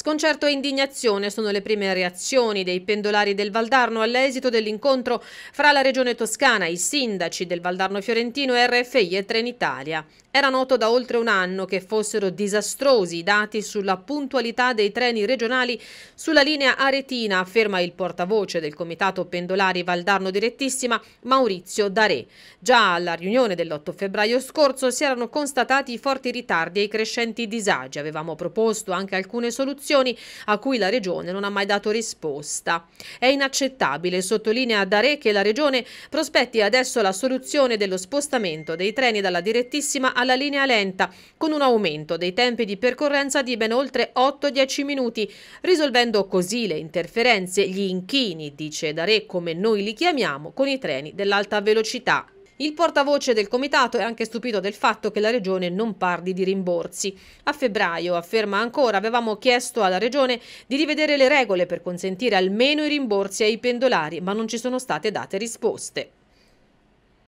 Sconcerto e indignazione sono le prime reazioni dei pendolari del Valdarno all'esito dell'incontro fra la Regione Toscana, i sindaci del Valdarno Fiorentino, RFI e Trenitalia. Era noto da oltre un anno che fossero disastrosi i dati sulla puntualità dei treni regionali sulla linea Aretina, afferma il portavoce del Comitato Pendolari Valdarno Direttissima Maurizio Daré. Già alla riunione dell'8 febbraio scorso si erano constatati i forti ritardi e i crescenti disagi. Avevamo proposto anche alcune soluzioni istituzioni a cui la Regione non ha mai dato risposta. È inaccettabile, sottolinea Dare che la Regione prospetti adesso la soluzione dello spostamento dei treni dalla direttissima alla linea lenta, con un aumento dei tempi di percorrenza di ben oltre 8-10 minuti, risolvendo così le interferenze, gli inchini, dice Dare come noi li chiamiamo, con i treni dell'alta velocità. Il portavoce del comitato è anche stupito del fatto che la Regione non parli di rimborsi. A febbraio, afferma ancora, avevamo chiesto alla Regione di rivedere le regole per consentire almeno i rimborsi ai pendolari, ma non ci sono state date risposte.